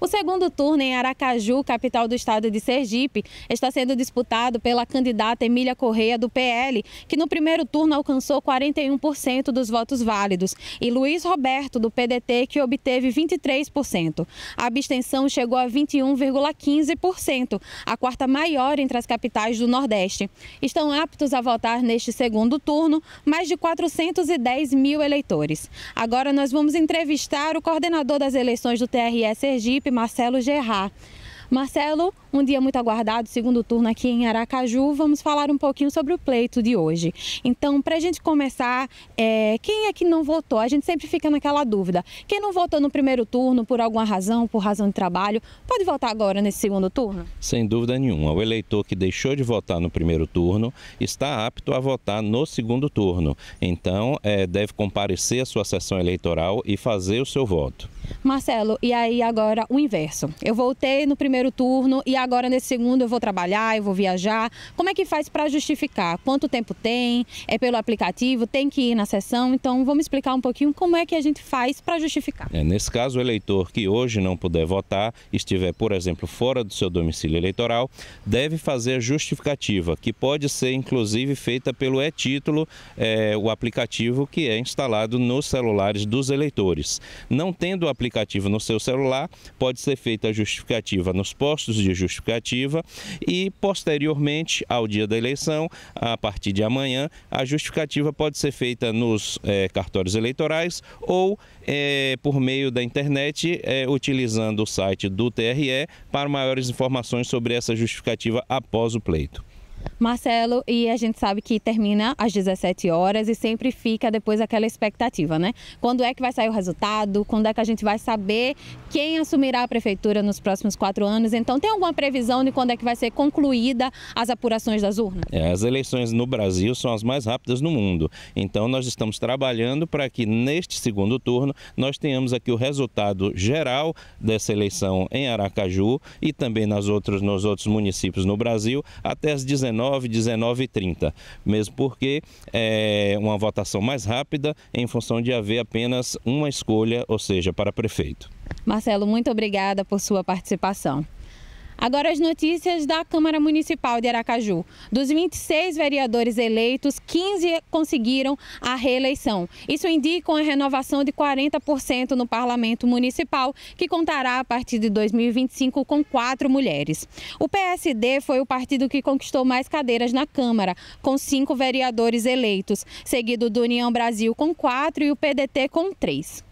O segundo turno em Aracaju, capital do estado de Sergipe, está sendo disputado pela candidata Emília Correia do PL, que no primeiro turno alcançou 41% dos votos válidos, e Luiz Roberto do PDT, que obteve 23%. A abstenção chegou a 21,15%, a quarta maior entre as capitais do Nordeste. Estão aptos a votar neste segundo turno mais de 410 mil eleitores. Agora nós vamos entrevistar o coordenador das eleições do TRE Sergipe, Marcelo Gerard. Marcelo um dia muito aguardado, segundo turno aqui em Aracaju. Vamos falar um pouquinho sobre o pleito de hoje. Então, para a gente começar, é, quem é que não votou? A gente sempre fica naquela dúvida. Quem não votou no primeiro turno por alguma razão, por razão de trabalho, pode votar agora nesse segundo turno? Sem dúvida nenhuma. O eleitor que deixou de votar no primeiro turno está apto a votar no segundo turno. Então, é, deve comparecer à sua sessão eleitoral e fazer o seu voto. Marcelo, e aí agora o inverso. Eu voltei no primeiro turno e agora nesse segundo eu vou trabalhar, eu vou viajar. Como é que faz para justificar? Quanto tempo tem? É pelo aplicativo? Tem que ir na sessão? Então vamos explicar um pouquinho como é que a gente faz para justificar. É, nesse caso, o eleitor que hoje não puder votar, estiver, por exemplo, fora do seu domicílio eleitoral, deve fazer a justificativa, que pode ser inclusive feita pelo e-título, é, o aplicativo que é instalado nos celulares dos eleitores. Não tendo o aplicativo no seu celular, pode ser feita a justificativa nos postos de justiça justificativa e, posteriormente ao dia da eleição, a partir de amanhã, a justificativa pode ser feita nos é, cartórios eleitorais ou é, por meio da internet, é, utilizando o site do TRE para maiores informações sobre essa justificativa após o pleito. Marcelo, e a gente sabe que termina às 17 horas e sempre fica depois aquela expectativa, né? Quando é que vai sair o resultado? Quando é que a gente vai saber quem assumirá a prefeitura nos próximos quatro anos? Então, tem alguma previsão de quando é que vai ser concluída as apurações das urnas? É, as eleições no Brasil são as mais rápidas no mundo. Então, nós estamos trabalhando para que neste segundo turno nós tenhamos aqui o resultado geral dessa eleição em Aracaju e também nas outros nos outros municípios no Brasil até as 19 19, 19 e 30, mesmo porque é uma votação mais rápida em função de haver apenas uma escolha, ou seja, para prefeito. Marcelo, muito obrigada por sua participação. Agora as notícias da Câmara Municipal de Aracaju. Dos 26 vereadores eleitos, 15 conseguiram a reeleição. Isso indica uma renovação de 40% no Parlamento Municipal, que contará a partir de 2025 com quatro mulheres. O PSD foi o partido que conquistou mais cadeiras na Câmara, com cinco vereadores eleitos, seguido do União Brasil com quatro e o PDT com três.